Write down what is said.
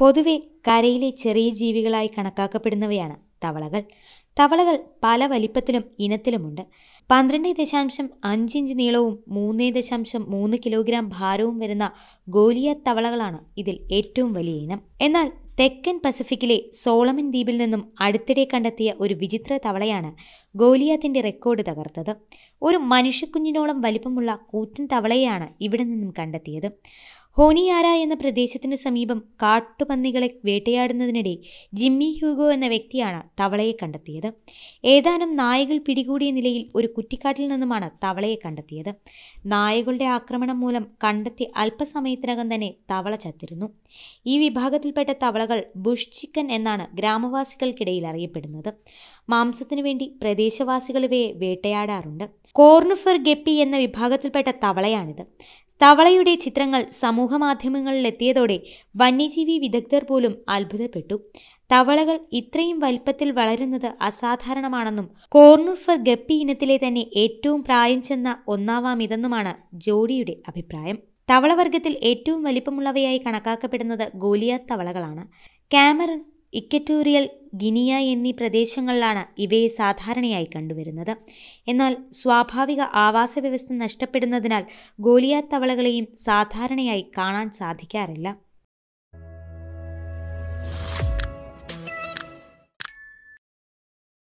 പൊതുവെ കരയിലെ ചെറിയ ജീവികളായി കണക്കാക്കപ്പെടുന്നവയാണ് തവളകൾ തവളകൾ പല വലിപ്പത്തിലും ഇനത്തിലുമുണ്ട് പന്ത്രണ്ട് ദശാംശം അഞ്ച് ഇഞ്ച് നീളവും മൂന്ന് ദശാംശം മൂന്ന് കിലോഗ്രാം ഭാരവും വരുന്ന ഗോലിയ തവളകളാണ് ഇതിൽ ഏറ്റവും വലിയ ഇനം എന്നാൽ തെക്കൻ പസഫിക്കിലെ സോളമൻ ദ്വീപിൽ നിന്നും അടുത്തിടെ കണ്ടെത്തിയ ഒരു വിചിത്ര തവളയാണ് ഗോലിയാത്തിൻ്റെ റെക്കോർഡ് തകർത്തത് ഒരു മനുഷ്യക്കുഞ്ഞിനോളം വലിപ്പമുള്ള കൂറ്റൻ തവളയെയാണ് ഇവിടെ നിന്നും കണ്ടെത്തിയത് ഹോണിയാര എന്ന പ്രദേശത്തിന് സമീപം കാട്ടുപന്നികളെ വേട്ടയാടുന്നതിനിടെ ജിമ്മി ഹ്യൂഗോ എന്ന വ്യക്തിയാണ് തവളയെ കണ്ടെത്തിയത് ഏതാനും നായകൾ പിടികൂടിയ നിലയിൽ ഒരു കുറ്റിക്കാട്ടിൽ നിന്നുമാണ് തവളയെ കണ്ടെത്തിയത് നായകളുടെ ആക്രമണം മൂലം കണ്ടെത്തി അല്പസമയത്തിനകം തന്നെ തവള ചത്തിരുന്നു ഈ വിഭാഗത്തിൽപ്പെട്ട തവളകൾ ബുഷ് ചിക്കൻ എന്നാണ് ഗ്രാമവാസികൾക്കിടയിൽ അറിയപ്പെടുന്നത് മാംസത്തിനു വേണ്ടി പ്രദേശവാസികൾ ഇവയെ വേട്ടയാടാറുണ്ട് കോർണുഫർ ഗെപ്പി എന്ന വിഭാഗത്തിൽപ്പെട്ട തവളയാണിത് തവളയുടെ ചിത്രങ്ങൾ എത്തിയതോടെ വന്യജീവി വിദഗ്ധർ പോലും അത്ഭുതപ്പെട്ടു തവളകൾ ഇത്രയും വലിപ്പത്തിൽ വളരുന്നത് അസാധാരണമാണെന്നും കോർണുഫർ ഗപ്പി ഇനത്തിലെ തന്നെ ഏറ്റവും പ്രായം ചെന്ന ഒന്നാവാം ഇതെന്നുമാണ് ജോഡിയുടെ അഭിപ്രായം തവളവർഗത്തിൽ ഏറ്റവും വലിപ്പമുള്ളവയായി കണക്കാക്കപ്പെടുന്നത് ഗോലിയാത്ത് തവളകളാണ് കാമറൺ ഇക്കറ്റൂറിയൽ ഗിനിയ എന്നീ പ്രദേശങ്ങളിലാണ് ഇവയെ സാധാരണയായി കണ്ടുവരുന്നത് എന്നാൽ സ്വാഭാവിക ആവാസ വ്യവസ്ഥ നഷ്ടപ്പെടുന്നതിനാൽ ഗോലിയാത്തവളകളെയും സാധാരണയായി കാണാൻ സാധിക്കാറില്ല